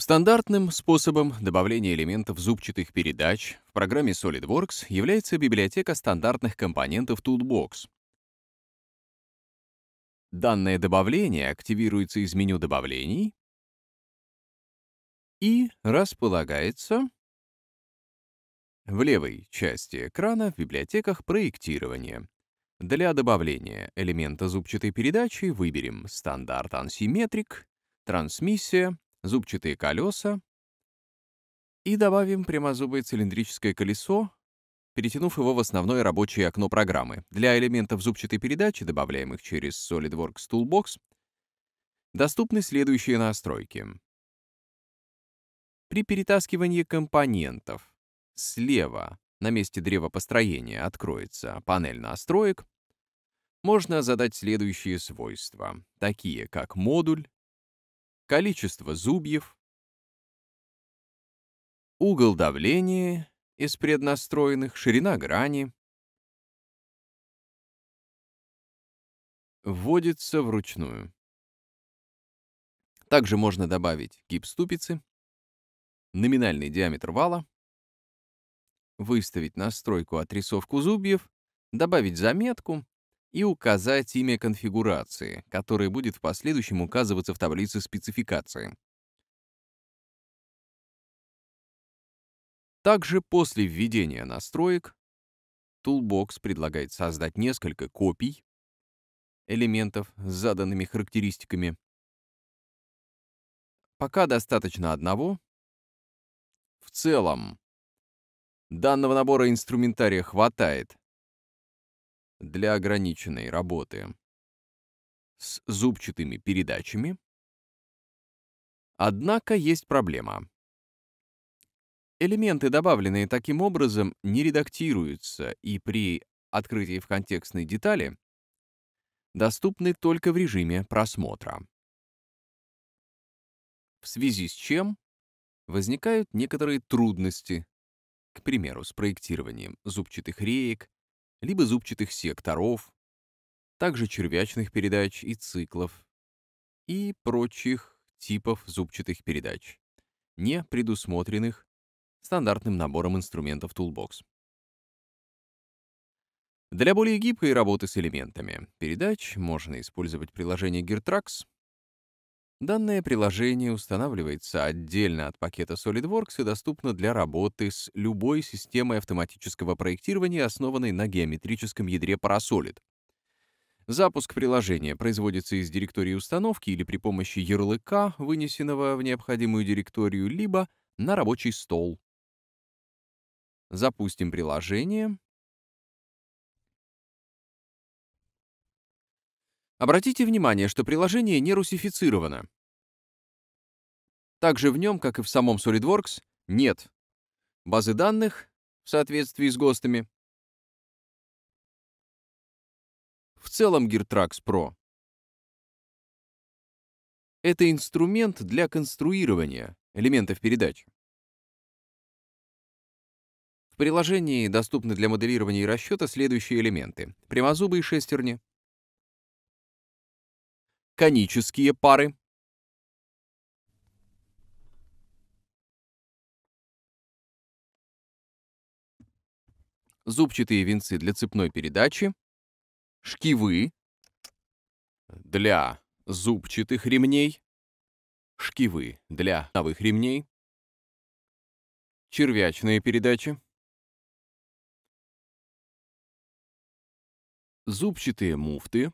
Стандартным способом добавления элементов зубчатых передач в программе SolidWorks является библиотека стандартных компонентов Toolbox. Данное добавление активируется из меню добавлений и располагается в левой части экрана в библиотеках проектирования. Для добавления элемента зубчатой передачи выберем стандарт ансимметрик, трансмиссия зубчатые колеса и добавим прямозубое цилиндрическое колесо, перетянув его в основное рабочее окно программы. Для элементов зубчатой передачи, добавляемых через SolidWorks Toolbox, доступны следующие настройки. При перетаскивании компонентов слева на месте древа построения откроется панель настроек, можно задать следующие свойства, такие как модуль, количество зубьев, угол давления из преднастроенных, ширина грани. Вводится вручную. Также можно добавить гип ступицы, номинальный диаметр вала, выставить настройку отрисовку зубьев, добавить заметку, и указать имя конфигурации, которое будет в последующем указываться в таблице спецификации. Также после введения настроек Toolbox предлагает создать несколько копий элементов с заданными характеристиками. Пока достаточно одного. В целом, данного набора инструментария хватает, для ограниченной работы с зубчатыми передачами. Однако есть проблема. Элементы, добавленные таким образом, не редактируются и при открытии в контекстной детали доступны только в режиме просмотра. В связи с чем возникают некоторые трудности, к примеру, с проектированием зубчатых реек либо зубчатых секторов, также червячных передач и циклов и прочих типов зубчатых передач, не предусмотренных стандартным набором инструментов Toolbox. Для более гибкой работы с элементами передач можно использовать приложение GearTrax Данное приложение устанавливается отдельно от пакета SolidWorks и доступно для работы с любой системой автоматического проектирования, основанной на геометрическом ядре Parasolid. Запуск приложения производится из директории установки или при помощи ярлыка, вынесенного в необходимую директорию, либо на рабочий стол. Запустим приложение Обратите внимание, что приложение не русифицировано. Также в нем, как и в самом SolidWorks, нет базы данных в соответствии с ГОСТами. В целом GearTrax Pro — это инструмент для конструирования элементов передач. В приложении доступны для моделирования и расчета следующие элементы — прямозубые шестерни, конические пары. Зубчатые венцы для цепной передачи. Шкивы для зубчатых ремней. Шкивы для новых ремней. Червячные передачи. Зубчатые муфты.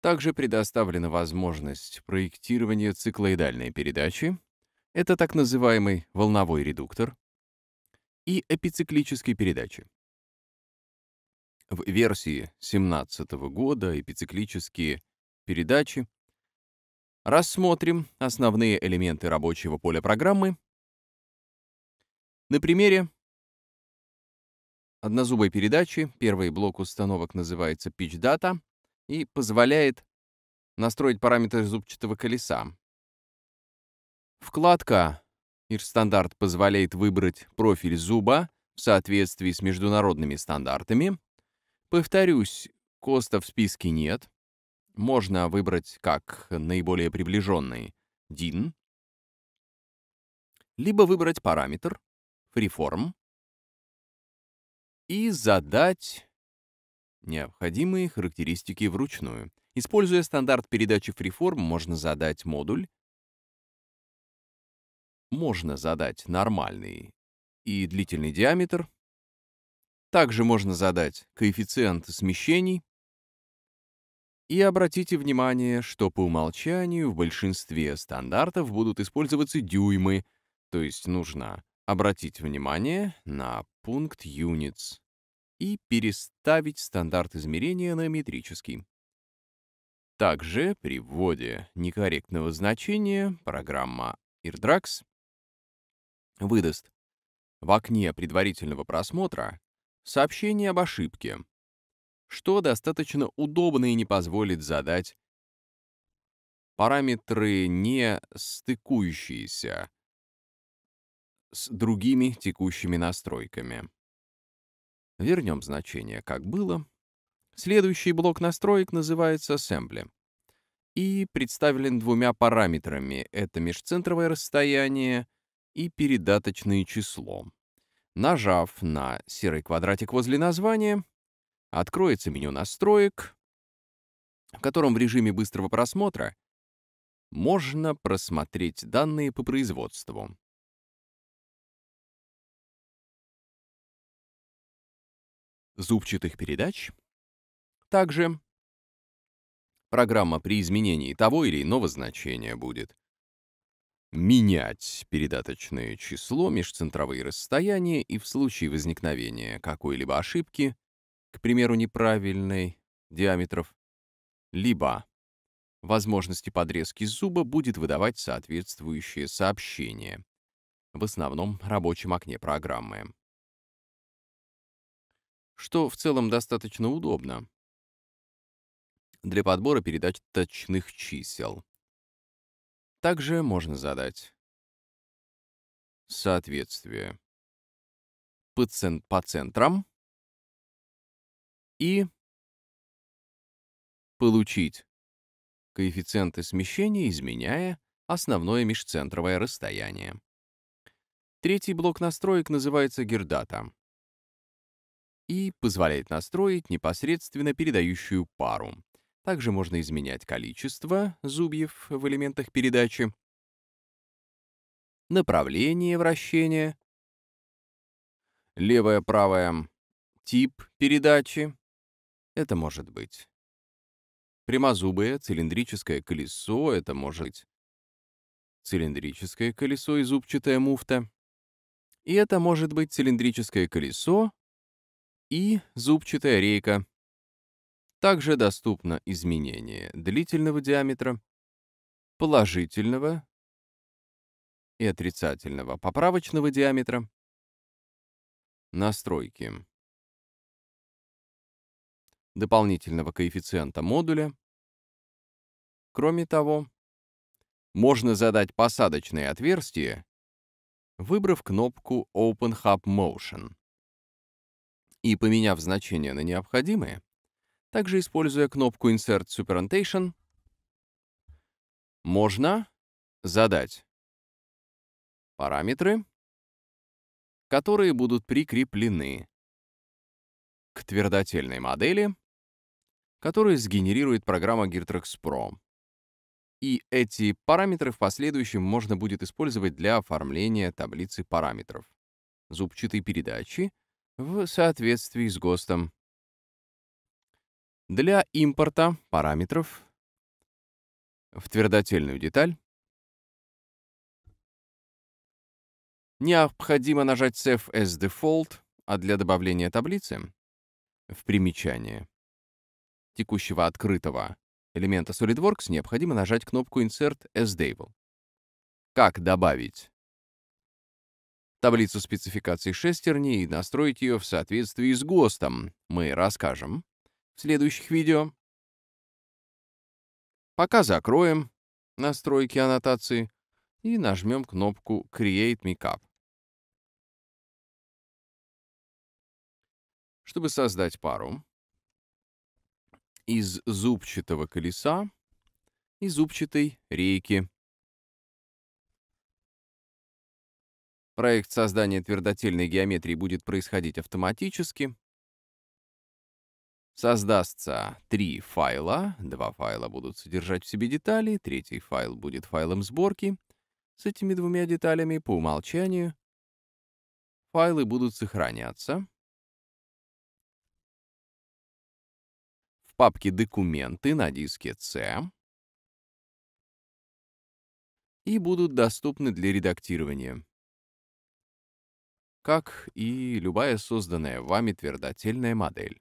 Также предоставлена возможность проектирования циклоидальной передачи, это так называемый волновой редуктор, и эпициклической передачи. В версии 2017 года эпициклические передачи рассмотрим основные элементы рабочего поля программы на примере однозубой передачи. Первый блок установок называется Pitch Data, и позволяет настроить параметры зубчатого колеса. Вкладка «Ирстандарт» позволяет выбрать профиль зуба в соответствии с международными стандартами. Повторюсь, коста в списке нет. Можно выбрать как наиболее приближенный DIN, либо выбрать параметр Freeform и задать необходимые характеристики вручную. Используя стандарт передачи FreeForm, можно задать модуль, можно задать нормальный и длительный диаметр, также можно задать коэффициент смещений, и обратите внимание, что по умолчанию в большинстве стандартов будут использоваться дюймы, то есть нужно обратить внимание на пункт units и переставить стандарт измерения на метрический. Также при вводе некорректного значения программа IRDRAX выдаст в окне предварительного просмотра сообщение об ошибке, что достаточно удобно и не позволит задать параметры, не стыкующиеся с другими текущими настройками. Вернем значение как было. Следующий блок настроек называется assembly и представлен двумя параметрами. Это межцентровое расстояние и передаточное число. Нажав на серый квадратик возле названия, откроется меню настроек, в котором в режиме быстрого просмотра можно просмотреть данные по производству. зубчатых передач. Также программа при изменении того или иного значения будет менять передаточное число, межцентровые расстояния и в случае возникновения какой-либо ошибки, к примеру, неправильной диаметров, либо возможности подрезки зуба будет выдавать соответствующее сообщение, в основном рабочем окне программы что в целом достаточно удобно для подбора передач точных чисел. Также можно задать соответствие по, цен по центрам и получить коэффициенты смещения, изменяя основное межцентровое расстояние. Третий блок настроек называется гердата и позволяет настроить непосредственно передающую пару. Также можно изменять количество зубьев в элементах передачи, направление вращения, левое-правое, тип передачи. Это может быть прямозубое цилиндрическое колесо, это может быть цилиндрическое колесо и зубчатая муфта. И это может быть цилиндрическое колесо и зубчатая рейка. Также доступно изменение длительного диаметра, положительного и отрицательного поправочного диаметра, настройки дополнительного коэффициента модуля. Кроме того, можно задать посадочные отверстия, выбрав кнопку Open Hub Motion и поменяв значение на необходимые, также используя кнопку Insert Superannotation, можно задать параметры, которые будут прикреплены к твердотельной модели, которую сгенерирует программа Girtrex Pro. И эти параметры в последующем можно будет использовать для оформления таблицы параметров, зубчатой передачи в соответствии с ГОСТом. Для импорта параметров в твердотельную деталь необходимо нажать CFS Default, а для добавления таблицы в примечание текущего открытого элемента SolidWorks необходимо нажать кнопку Insert as Dable. Как добавить Таблицу спецификации шестерни и настроить ее в соответствии с ГОСТом мы расскажем в следующих видео. Пока закроем настройки аннотации и нажмем кнопку «Create Mockup». Чтобы создать пару из зубчатого колеса и зубчатой рейки Проект создания твердотельной геометрии будет происходить автоматически. Создастся три файла. Два файла будут содержать в себе детали. Третий файл будет файлом сборки. С этими двумя деталями по умолчанию файлы будут сохраняться. В папке «Документы» на диске C и будут доступны для редактирования как и любая созданная вами твердотельная модель.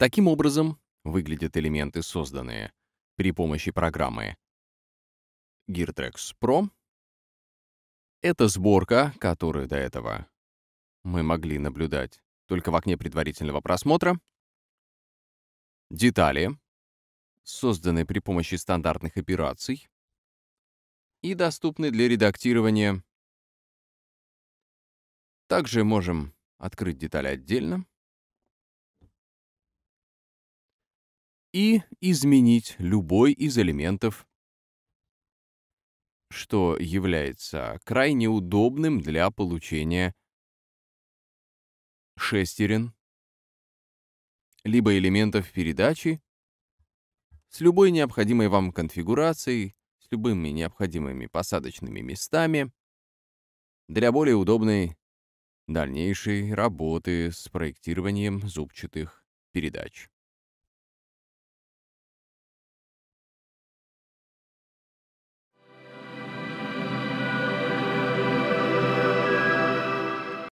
Таким образом, выглядят элементы, созданные при помощи программы Geartrex Pro. Это сборка, которую до этого мы могли наблюдать только в окне предварительного просмотра. Детали, созданные при помощи стандартных операций и доступны для редактирования. Также можем открыть детали отдельно и изменить любой из элементов, что является крайне удобным для получения шестерен, либо элементов передачи с любой необходимой вам конфигурацией, с любыми необходимыми посадочными местами для более удобной дальнейшей работы с проектированием зубчатых передач.